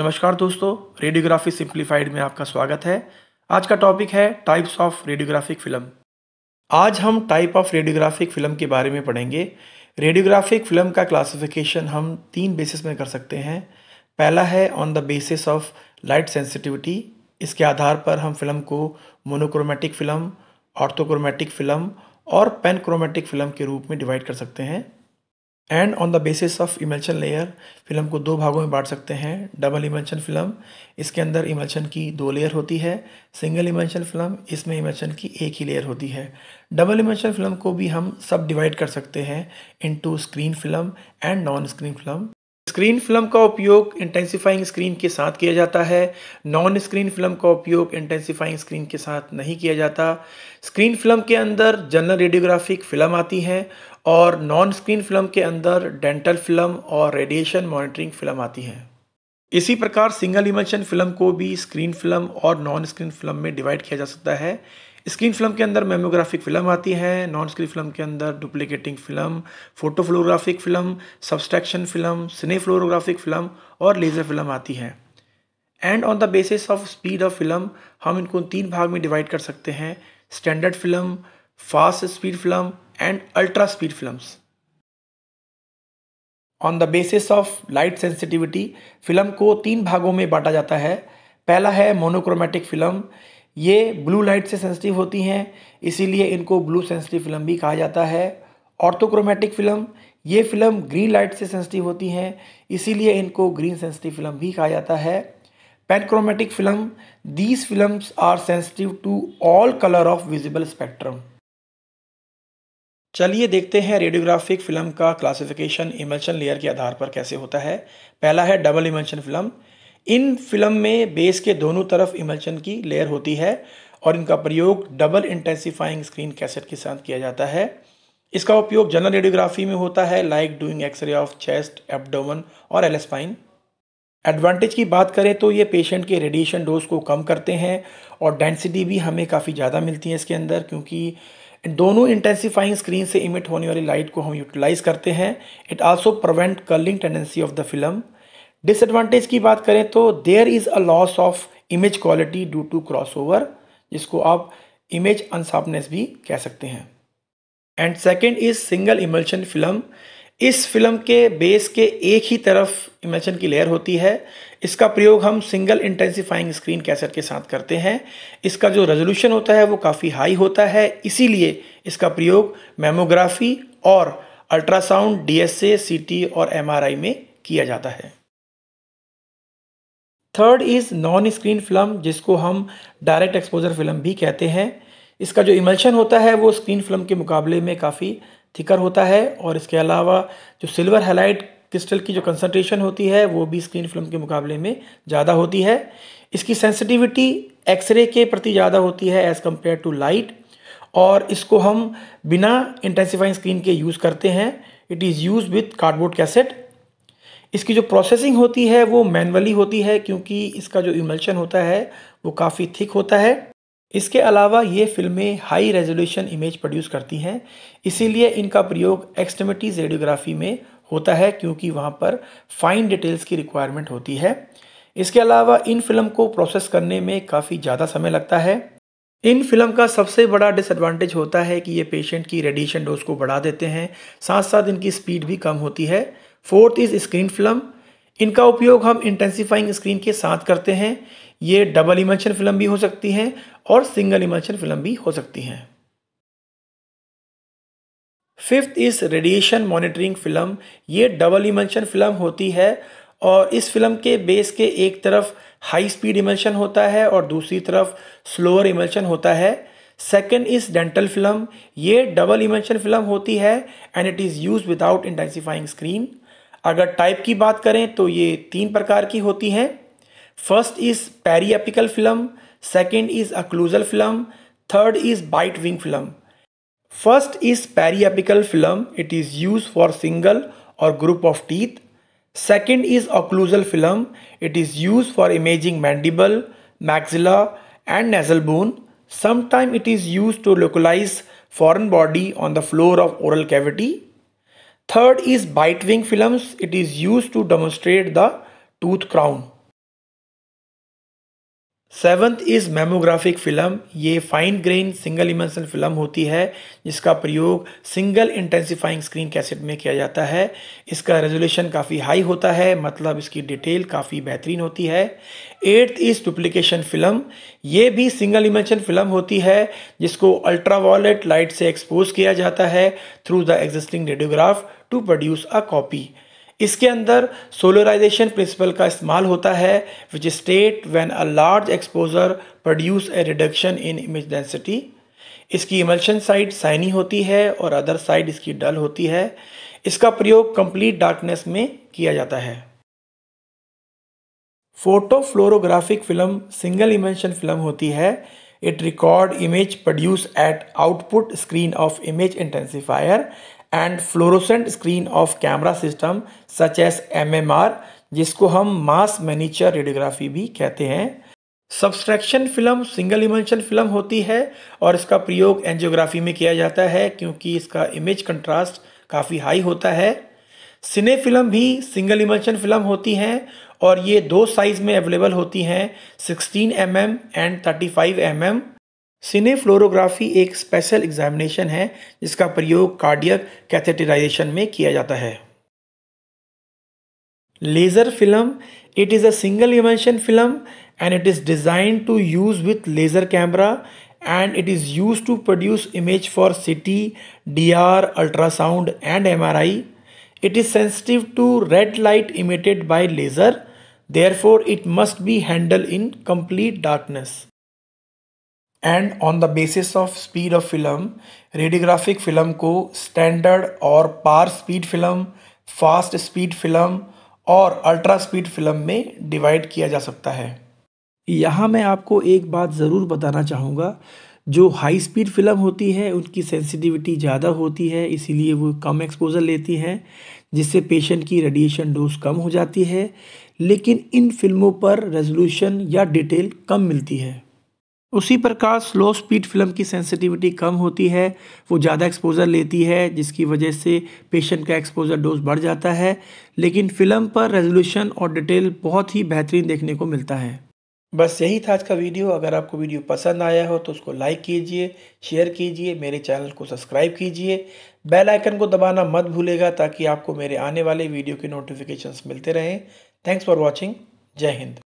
नमस्कार दोस्तों radiography simplified में आपका स्वागत है आज का टॉपिक है टाइप्स ऑफ रेडियोग्राफिक फिल्म आज हम टाइप ऑफ रेडियोग्राफिक फिल्म के बारे में पढ़ेंगे रेडियोग्राफिक फिल्म का क्लासिफिकेशन हम तीन बेसिस में कर सकते हैं पहला है on the basis of light sensitivity इसके आधार पर हम फिल्म को मोनोक्रोमेटिक फिल्म ऑर्थोक्रोमेटिक फिल्म और पेनक्रोमेटिक फिल्म के रूप में डिवाइड कर सकते हैं and on the basis of emulsion layer film को दो भागों में बांट सकते हैं डबल इमल्शन फिल्म इसके अंदर इमल्शन की दो लेयर होती है सिंगल इमल्शन फिल्म इसमें इमल्शन की एक ही लेयर होती है डबल इमल्शन फिल्म को भी हम सब डिवाइड कर सकते हैं into screen film and non screen film screen film का उपयोग इंटेंसिफाइंग स्क्रीन के साथ किया जाता है नॉन स्क्रीन फिल्म का उपयोग इंटेंसिफाइंग स्क्रीन के साथ नहीं किया जाता स्क्रीन फिल्म के अंदर जनरल रेडियोग्राफिक फिल्म आती हैं और नॉन स्क्रीन फिल्म के अंदर डेंटल फिल्म और रेडिएशन मॉनिटरिंग फिल्म आती हैं इसी प्रकार सिंगल इमर्शन फिल्म को भी स्क्रीन फिल्म और नॉन स्क्रीन फिल्म में डिवाइड किया जा सकता है स्क्रीन फिल्म के अंदर मेमोग्राफिक फिल्म आती है नॉन स्क्रीन फिल्म के अंदर duplicating film photofluorographic film subtraction film cinefluorographic film और लेज़र फिल्म आती है and on the basis of speed of film हम इनको तीन भाग में डिवाइड कर सकते हैं standard film fast speed film and ultra speed films. On the basis of light sensitivity film को तीन भागों में बांटा जाता है पहला है मोनोक्रोमेटिक फिल्म ये ब्लू लाइट से सेंसिटिव होती हैं इसीलिए इनको ब्लू सेंसिटिव फिल्म भी कहा जाता है ऑर्थोक्रोमेटिक फिल्म ये फिल्म ग्रीन लाइट से सेंसिटिव होती हैं इसीलिए इनको ग्रीन सेंसिटिव फिल्म भी कहा जाता है panchromatic film these film are sensitive to all colour of visible spectrum चलिए देखते हैं रेडियोग्राफिक फिल्म का क्लासिफिकेशन इमल्शन लेयर के आधार पर कैसे होता है पहला है डबल इमल्शन फिल्म इन फिल्म में बेस के दोनों तरफ इमल्शन की लेयर होती है और इनका प्रयोग डबल इंटेंसीफाइंग स्क्रीन कैसेट के साथ किया जाता है इसका उपयोग जनरल रेडियोग्राफी में होता है like doing x ray of chest abdomen और एलेस्पाइन एडवांटेज की बात करें तो ये पेशेंट के रेडिएशन डोज को कम करते हैं और डेंसिटी भी हमें काफ़ी ज़्यादा मिलती है इसके अंदर क्योंकि दोनों इंटेंसीफाइंग स्क्रीन से इमिट होने वाली लाइट को हम यूटिलाइज करते हैं it also prevent curling tendency of the film disadvantage की बात करें तो there is a loss of image quality due to crossover जिसको आप इमेज अनसाफनेस भी कह सकते हैं and second is single emulsion film इस फिल्म के बेस के एक ही तरफ इमल्शन की लेयर होती है इसका प्रयोग हम सिंगल इंटेंसिफाइंग स्क्रीन कैसेट के साथ करते हैं इसका जो रेजोल्यूशन होता है वो काफ़ी हाई होता है इसीलिए इसका प्रयोग मेमोग्राफी और अल्ट्रासाउंड डीएसए सीटी और एमआरआई में किया जाता है third is non screen film जिसको हम डायरेक्ट एक्सपोजर फिल्म भी कहते हैं इसका जो इमल्शन होता है वो स्क्रीन फिल्म के मुकाबले में काफ़ी थिकर होता है और इसके अलावा जो सिल्वर हेलाइट क्रिस्टल की जो कंसनट्रेशन होती है वो भी स्क्रीन फिल्म के मुकाबले में ज़्यादा होती है इसकी सेंसिटिविटी एक्सरे के प्रति ज़्यादा होती है एज़ कम्पेयर टू लाइट और इसको हम बिना इंटेंसिफाइंग स्क्रीन के यूज़ करते हैं it is use with cardboard cassette इसकी जो प्रोसेसिंग होती है वो मैनुअली होती है क्योंकि इसका जो इमल्शन होता है वो काफ़ी थिक होता है इसके अलावा ये फिल्में हाई रेजोल्यूशन इमेज प्रोड्यूस करती हैं इसीलिए इनका प्रयोग एक्सटमेटीज रेडियोग्राफी में होता है क्योंकि वहाँ पर फाइन डिटेल्स की रिक्वायरमेंट होती है इसके अलावा इन फिल्म को प्रोसेस करने में काफ़ी ज़्यादा समय लगता है इन फिल्म का सबसे बड़ा डिसएडवांटेज होता है कि ये पेशेंट की रेडिएशन डोज को बढ़ा देते हैं साथ साथ इनकी स्पीड भी कम होती है फोर्थ इज़ स्क्रीन फिल्म इनका उपयोग हम इंटेंसिफाइंग स्क्रीन के साथ करते हैं ये डबल इमल्शन फिल्म भी हो सकती हैं और सिंगल इमल्शन फिल्म भी हो सकती हैं fifth is radiation monitoring film ये डबल इमेंशन फिल्म होती है और इस फिल्म के बेस के एक तरफ हाई स्पीड इमल्शन होता है और दूसरी तरफ स्लोअर इमल्शन होता है सेकेंड इज डेंटल फिल्म ये डबल इमल्शन फिल्म होती है and it is use without intensifying screen अगर टाइप की बात करें तो ये तीन प्रकार की होती हैं first is periapical film second is occlusal film third is bite wing film First is periapical film. It is used for single or group of teeth. Second is occlusal film. It is used for imaging mandible, maxilla and nasal bone. Sometimes it is used to localize foreign body on the floor of oral cavity. Third is bite wing films. It is used to demonstrate the tooth crown. Seventh is mammographic film ये fine grain single emulsion film होती है जिसका प्रयोग single intensifying screen cassette में किया जाता है इसका रेजोल्यूशन काफ़ी हाई होता है मतलब इसकी डिटेल काफ़ी बेहतरीन होती है एट्थ इज़ डुप्लीकेशन फ़िल्म ये भी सिंगल इमेंशन फ़िल्म होती है जिसको अल्ट्रा लाइट से एक्सपोज किया जाता है through the existing radiograph to produce a copy इसके अंदर सोलराइजेशन प्रिंसिपल का इस्तेमाल होता है which state when a large exposure produce a reduction in image density इसकी इमल्शन साइड साइनी होती है और अदर साइड इसकी डल होती है इसका प्रयोग कंप्लीट डार्कनेस में किया जाता है photofluorographic film single emulsion film होती है it record image produce at output screen of image intensifier and fluorescent screen of camera system such as m जिसको हम मास मैनीचर रेडियोग्राफी भी कहते हैं subtraction film single emulsion film होती है और इसका प्रयोग एंजियोग्राफी में किया जाता है क्योंकि इसका इमेज कंट्रास्ट काफ़ी हाई होता है सिने फिल्म भी सिंगल इमेंशन फिल्म होती हैं और ये दो साइज़ में अवेलेबल होती हैं 16 m and 35 five cinefluorography एक स्पेशल एग्जामिनेशन है जिसका प्रयोग कार्डियक कैथेटराइजेशन में किया जाता है laser film it is a single emulsion film and it is design to use with laser camera and it is use to produce image for CT D R ultrasound and M R I it is sensitive to red light emitted by laser therefore it must be handle in complete darkness and on the basis of speed of film radiographic film को standard और par speed film fast speed film और ultra speed film में divide किया जा सकता है यहाँ मैं आपको एक बात ज़रूर बताना चाहूँगा जो हाई स्पीड फिल्म होती है उनकी सेंसिटिविटी ज़्यादा होती है इसीलिए वो कम एक्सपोज़र लेती हैं जिससे पेशेंट की रेडिएशन डोज कम हो जाती है लेकिन इन फिल्मों पर रेजोल्यूशन या डिटेल कम मिलती है उसी प्रकार स्लो स्पीड फिल्म की सेंसिटिविटी कम होती है वो ज़्यादा एक्सपोज़र लेती है जिसकी वजह से पेशेंट का एक्सपोज़र डोज बढ़ जाता है लेकिन फिल्म पर रेजोल्यूशन और डिटेल बहुत ही बेहतरीन देखने को मिलता है बस यही था आज का वीडियो अगर आपको वीडियो पसंद आया हो तो उसको लाइक कीजिए शेयर कीजिए मेरे चैनल को सब्सक्राइब कीजिए बेल आइकन को दबाना मत भूलेगा ताकि आपको मेरे आने वाले वीडियो के नोटिफिकेशंस मिलते रहें थैंक्स फॉर वॉचिंग जय हिंद